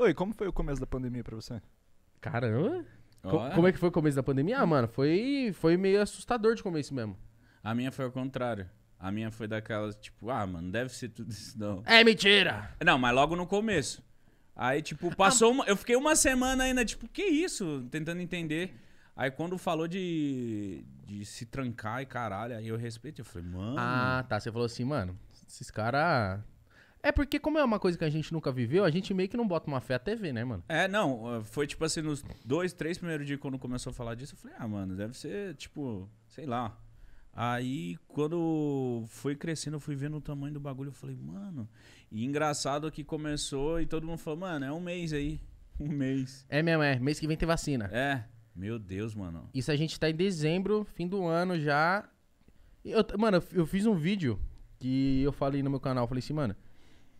Oi, como foi o começo da pandemia pra você? Caramba! Co- Como é que foi o começo da pandemia? Ah, mano, foi, foi meio assustador de começo mesmo. A minha foi ao contrário. A minha foi daquelas, tipo, ah, mano, deve ser tudo isso não. É mentira! Não, mas logo no começo. Aí, tipo, passou uma. Eu fiquei uma semana ainda, tipo, que isso? Tentando entender. Aí quando falou de, de se trancar e caralho, aí eu respeito. Eu falei, mano. Ah, tá. Você falou assim, mano, esses caras é porque, como é uma coisa que a gente nunca viveu, a gente meio que não bota uma fé à TV, né, mano? É, não. Eh, foi tipo assim, nos dois, três primeiros dias quando começou a falar disso, eu falei, ah, mano, deve ser tipo, sei lá. Aí, quando foi crescendo, eu fui vendo o tamanho do bagulho, eu falei, mano. E engraçado que começou e todo mundo falou, mano, é um mês aí. Um mês. É mesmo, é. Mês que vem tem vacina. É. Meu Deus, mano. Isso a gente tá em dezembro, fim do ano já. Eu, mano, eu fiz um vídeo que eu falei no meu canal, eu falei assim, mano.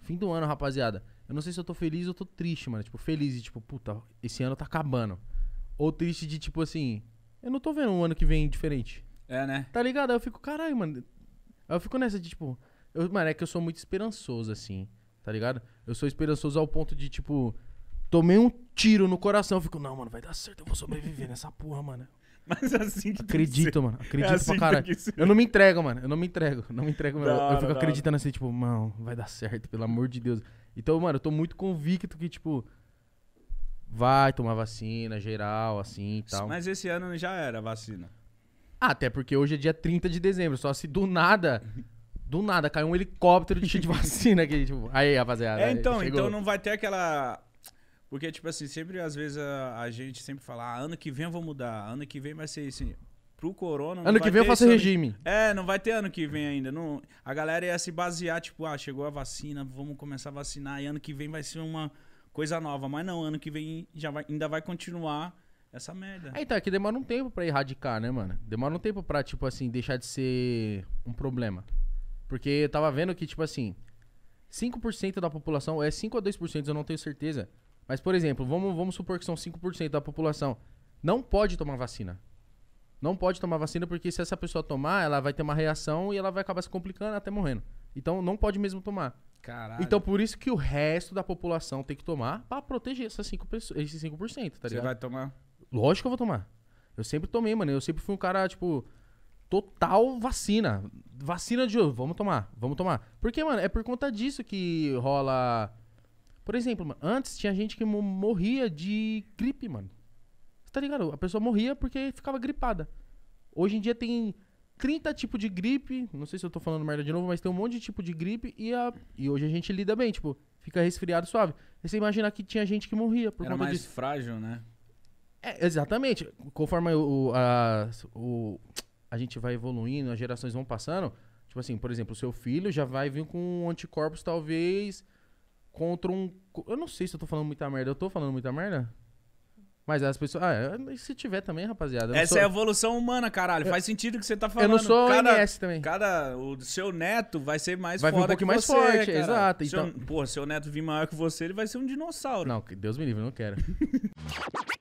Fim do ano, rapaziada. Eu não sei se eu tô feliz ou tô triste, mano. Tipo, feliz e tipo, puta, esse ano tá acabando. Ou triste de tipo assim, eu não tô vendo um ano que vem diferente. É, né? Tá ligado? Aí eu fico, caralho, mano. Aí eu fico nessa de tipo, eu, mano, é que eu sou muito esperançoso assim, tá ligado? Eu sou esperançoso ao ponto de tipo, tomei um tiro no coração, eu fico, não, mano, vai dar certo, eu vou sobreviver nessa porra, mano. Mas é assim que Acredito, mano. É Acredito é assim pra caralho. Eu não me entrego, mano. Eu não me entrego. Não me entrego, eu fico acreditando assim, tipo, mano, vai dar certo, pelo amor de Deus. Então, mano, eu tô muito convicto que, tipo, vai tomar vacina geral, assim e tal. Mas esse ano já era vacina. Ah, até porque hoje é dia 30 de dezembro. Só se do nada do nada caiu um helicóptero de cheio de vacina aqui, tipo, aí, rapaziada. É, então, aí, então não vai ter aquela porque, tipo assim, sempre, às vezes, a, a gente sempre fala, ah, ano que vem eu vou mudar, ano que vem vai ser isso. Pro corona... Ano que vem eu faço regime. É, não vai ter ano que vem ainda. Não... A galera ia se basear, tipo, ah, chegou a vacina, vamos começar a vacinar, e ano que vem vai ser uma coisa nova. Mas não, ano que vem já vai, ainda vai continuar essa merda. É, então, é que demora um tempo para erradicar, né, mano? Demora um tempo pra, tipo assim, deixar de ser um problema. Porque eu tava vendo que, tipo assim, 5% da população, é 5 a 2%, eu não tenho certeza, mas, por exemplo, vamos, vamos supor que são 5% da população. Não pode tomar vacina. Não pode tomar vacina porque se essa pessoa tomar, ela vai ter uma reação e ela vai acabar se complicando até morrendo. Então, não pode mesmo tomar. Caralho. Então, por isso que o resto da população tem que tomar para proteger essas 5 esses 5%, tá ligado? Você vai tomar? Lógico que eu vou tomar. Eu sempre tomei, mano. Eu sempre fui um cara, tipo, total vacina. Vacina de. Vamos tomar, vamos tomar. Porque, mano, é por conta disso que rola por exemplo, mano, antes tinha gente que morria de gripe, mano. Você tá ligado? A pessoa morria porque ficava gripada. Hoje em dia tem 30 tipos de gripe. Não sei se eu tô falando merda de novo, mas tem um monte de tipo de gripe e, a, e hoje a gente lida bem, tipo, fica resfriado suave. E você imagina que tinha gente que morria por Era conta mais disso. frágil, né? É, exatamente. Conforme o, a, o, a gente vai evoluindo, as gerações vão passando. Tipo assim, por exemplo, o seu filho já vai vir com anticorpos, talvez contra um. Eu não sei se eu tô falando muita merda. Eu tô falando muita merda? Mas as pessoas. Ah, é, se tiver também, rapaziada. Essa sou... é a evolução humana, caralho. Eu... Faz sentido o que você tá falando. Eu não sou cada, MS também. Cada. O seu neto vai ser mais vai forte. Vai vir um pouquinho mais você, forte, cara. exato. Seu, então... Pô, seu neto vir maior que você, ele vai ser um dinossauro. Não, Deus me livre, eu não quero.